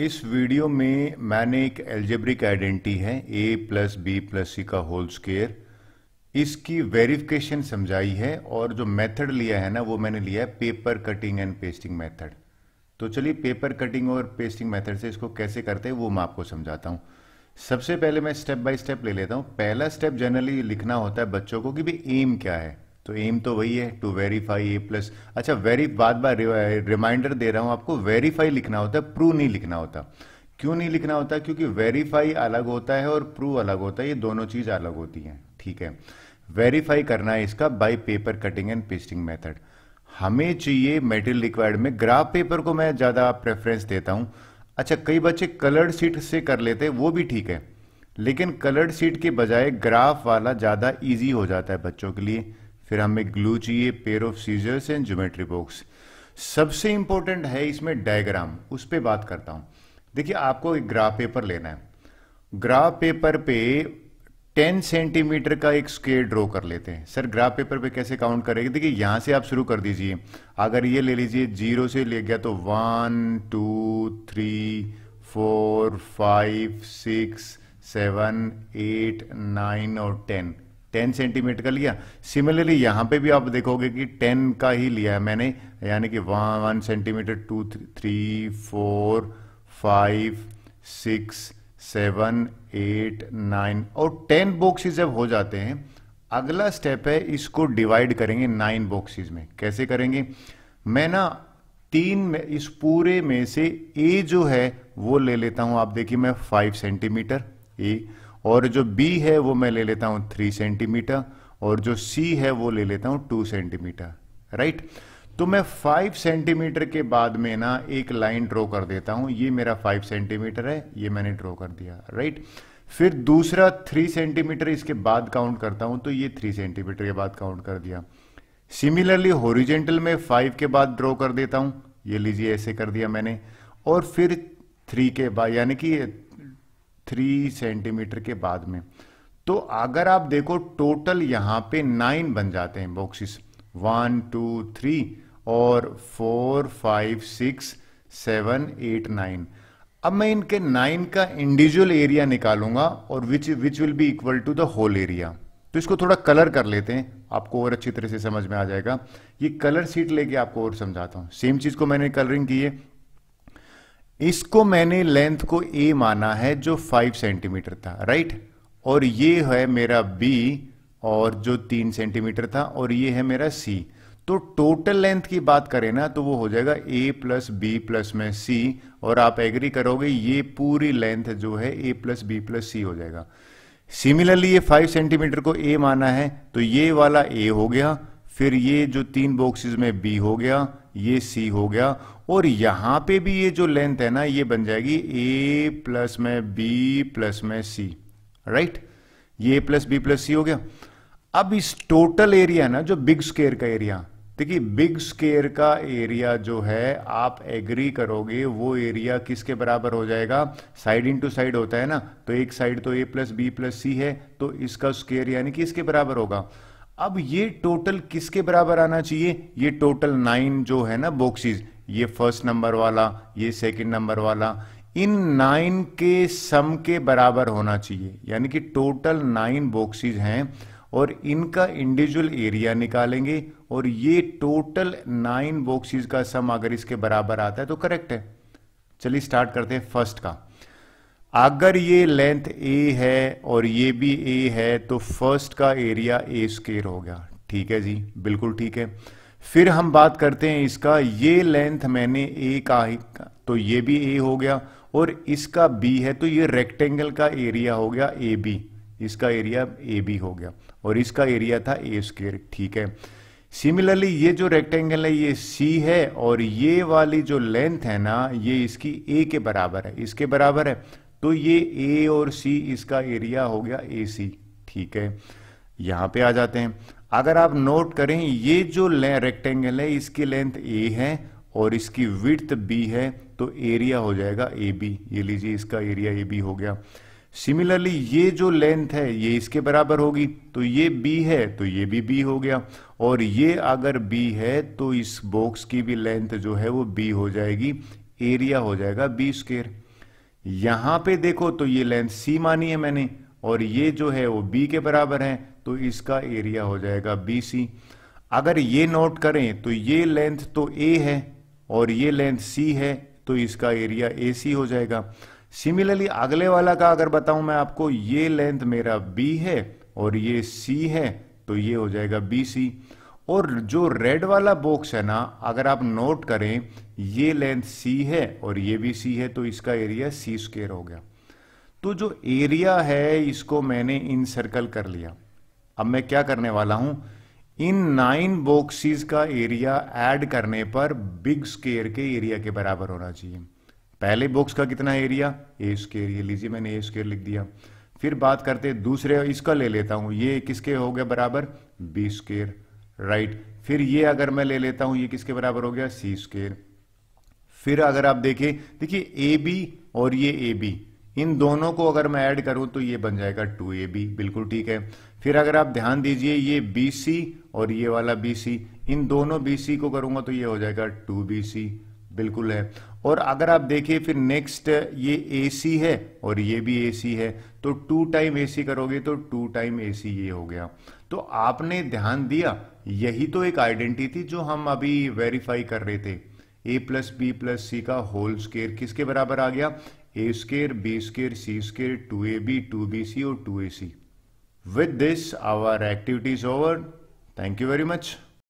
इस वीडियो में मैंने एक एल्जेब्रिक आइडेंटिटी है A plus B plus C का होल स्केयर इसकी वेरिफिकेशन समझाई है और जो मेथड लिया है ना वो मैंने लिया है paper cutting and pasting method तो चलिए पेपर कटिंग और पेस्टिंग मेथड से इसको कैसे करते हैं वो मैं आपको समझाता हूँ सबसे पहले मैं स्टेप बाय स्टेप ले लेता हूँ पहला स्टेप जनरली लिखना होता है बच्चों को कि भाई एम क्या है तो एम तो वही है टू वेरीफाई ए प्लस अच्छा वेरी बार बार रिमाइंडर दे रहा हूं आपको वेरीफाई लिखना होता है प्रू नहीं लिखना होता क्यों नहीं लिखना होता क्योंकि वेरीफाई अलग होता है और प्रू अलग होता है ये दोनों चीज अलग होती हैं ठीक है वेरीफाई करना है इसका by paper cutting and pasting method हमें चाहिए मेटेरियल रिक्वायर्ड में ग्राफ पेपर को मैं ज़्यादा प्रेफरेंस देता हूं अच्छा कई बच्चे कलर्ड सीट से कर लेते हैं वो भी ठीक है लेकिन कलर्ड सीट के बजाय ग्राफ वाला ज़्यादा ईजी हो जाता है बच्चों के लिए फिर हमें ग्लू चाहिए pair of scissors and geometry box सबसे इंपॉर्टेंट है इसमें डायग्राम उस पर बात करता हूं देखिए आपको एक ग्राफ पेपर लेना है ग्राफ पेपर पे 10 सेंटीमीटर का एक स्केयर ड्रॉ कर लेते हैं सर ग्राफ पेपर पे कैसे काउंट करेंगे देखिए यहां से आप शुरू कर दीजिए अगर ये ले लीजिए जीरो से ले गया तो one two three four five six seven eight nine और टेन टेन सेंटीमीटर का लिया सिमिलरली यहाँ पे भी आप देखोगे कि टेन का ही लिया है मैंने यानी कि one one centimetre two three four five six seven eight nine और टेन बॉक्सेस जब हो जाते हैं अगला स्टेप है इसको डिवाइड करेंगे नाइन बॉक्सेस में कैसे करेंगे मैं ना तीन में इस पूरे में से ए जो है वो ले लेता हूं आप देखिए मैं फाइव सेंटीमीटर ए और जो बी है वो मैं ले लेता हूँ थ्री सेंटीमीटर और जो सी है वो ले लेता हूं टू सेंटीमीटर राइट तो मैं फाइव सेंटीमीटर के बाद में ना एक लाइन ड्रॉ कर देता हूं ये मेरा फाइव सेंटीमीटर है ये मैंने ड्रॉ कर दिया राइट फिर दूसरा थ्री सेंटीमीटर इसके बाद काउंट करता हूं तो ये थ्री सेंटीमीटर के बाद काउंट कर दिया सिमिलरली होरिजेंटल में फाइव के बाद ड्रॉ कर देता हूं ये लीजिए ऐसे कर दिया मैंने और फिर थ्री के बाद यानी कि थ्री सेंटीमीटर के बाद में तो अगर आप देखो टोटल यहां पे नाइन बन जाते हैं बॉक्सेस वन टू थ्री और four five six seven eight nine अब मैं इनके नाइन का इंडिविजुअल एरिया निकालूंगा और which which will be equal to the whole area तो इसको थोड़ा कलर कर लेते हैं आपको और अच्छी तरह से समझ में आ जाएगा ये कलर सीट लेके आपको और समझाता हूं सेम चीज को मैंने कलरिंग की है इसको मैंने लेंथ को ए माना है जो फाइव सेंटीमीटर था राइट और ये है मेरा बी और जो तीन सेंटीमीटर था और ये है मेरा सी तो टोटल लेंथ की बात करें ना तो वो हो जाएगा ए प्लस बी प्लस में सी और आप एग्री करोगे ये पूरी लेंथ जो है A plus B plus C हो जाएगा सिमिलरली ये फाइव सेंटीमीटर को ए माना है तो ये वाला ए हो गया फिर ये जो तीन बॉक्सेस में बी हो गया ये सी हो गया और यहां पे भी ये जो लेंथ है ना ये बन जाएगी ए प्लस में बी प्लस में सी राइट ये प्लस बी प्लस सी हो गया अब इस टोटल एरिया ना जो बिग स्केयर का एरिया देखिए बिग स्केयर का एरिया जो है आप एग्री करोगे वो एरिया किसके बराबर हो जाएगा साइड इनटू साइड होता है ना तो एक साइड तो A plus B plus C है तो इसका स्केयर यानी कि इसके बराबर होगा अब ये टोटल किसके बराबर आना चाहिए ये टोटल नाइन जो है ना बॉक्सिस ये फर्स्ट नंबर वाला ये सेकंड नंबर वाला इन नाइन के सम के बराबर होना चाहिए यानी कि टोटल नाइन बॉक्सिस हैं और इनका इंडिविजुअल एरिया निकालेंगे और ये टोटल नाइन बॉक्सिस का सम अगर इसके बराबर आता है तो करेक्ट है चलिए स्टार्ट करते हैं फर्स्ट का अगर ये लेंथ ए है और ये भी ए है तो फर्स्ट का एरिया ए स्केयर हो गया ठीक है जी बिल्कुल ठीक है फिर हम बात करते हैं इसका ये लेंथ मैंने ए का ही तो ये भी ए हो गया और इसका बी है तो ये रेक्टेंगल का एरिया हो गया ए बी इसका एरिया ए बी हो गया और इसका एरिया था ए स्केयर ठीक है सिमिलरली ये जो रेक्टेंगल है ये सी है और ये वाली जो लेंथ है ना ये इसकी ए के बराबर है इसके बराबर है तो ये ए और सी इसका एरिया हो गया ए सी ठीक है यहां पे आ जाते हैं अगर आप नोट करें ये जो रेक्टेंगल है इसकी लेंथ ए है और इसकी विथ बी है तो एरिया हो जाएगा ए बी ये लीजिए इसका एरिया ए बी हो गया सिमिलरली ये जो लेंथ है ये इसके बराबर होगी तो ये बी है तो ये भी बी हो गया और ये अगर बी है तो इस बॉक्स की भी लेंथ जो है वो बी हो जाएगी एरिया हो जाएगा बी स्केयर यहां पे देखो तो ये लेंथ सी मानी है मैंने और ये जो है वो बी के बराबर है तो इसका एरिया हो जाएगा बी सी अगर ये नोट करें तो ये लेंथ तो ए है और ये लेंथ सी है तो इसका एरिया ए सी हो जाएगा सिमिलरली अगले वाला का अगर बताऊं मैं आपको ये लेंथ मेरा बी है और ये सी है तो ये हो जाएगा बी सी और जो रेड वाला बॉक्स है ना अगर आप नोट करें ये लेंथ सी है और ये भी सी है तो इसका एरिया सी स्क्र हो गया तो जो एरिया है इसको मैंने इन सर्कल कर लिया अब मैं क्या करने वाला हूं इन नाइन बॉक्सेस का एरिया ऐड करने पर बिग स्केयर के एरिया के बराबर होना चाहिए पहले बॉक्स का कितना एरिया ए स्केयर ये लीजिए मैंने ए स्केयर लिख दिया फिर बात करते दूसरे इसका ले लेता हूं ये किसके हो गया बराबर बी स्केयर राइट right. फिर ये अगर मैं ले लेता हूं ये किसके बराबर हो गया सी स्केर फिर अगर आप देखें देखिए ए बी और ये ए बी इन दोनों को अगर मैं ऐड करूं तो ये बन जाएगा टू ए बी बिल्कुल ठीक है फिर अगर आप ध्यान दीजिए ये बी सी और ये वाला बी सी इन दोनों बी सी को करूंगा तो ये हो जाएगा टू बी सी बिल्कुल है और अगर आप देखिए फिर नेक्स्ट ये ए सी है और ये भी ए सी है तो टू टाइम ए सी करोगे तो टू टाइम ए सी ये हो गया तो आपने ध्यान दिया यही तो एक आइडेंटिटी थी जो हम अभी वेरीफाई कर रहे थे A plus B plus C का होल स्केयर किसके बराबर आ गया A square B square C square two A B two B C और two A C with this our activities over thank you very much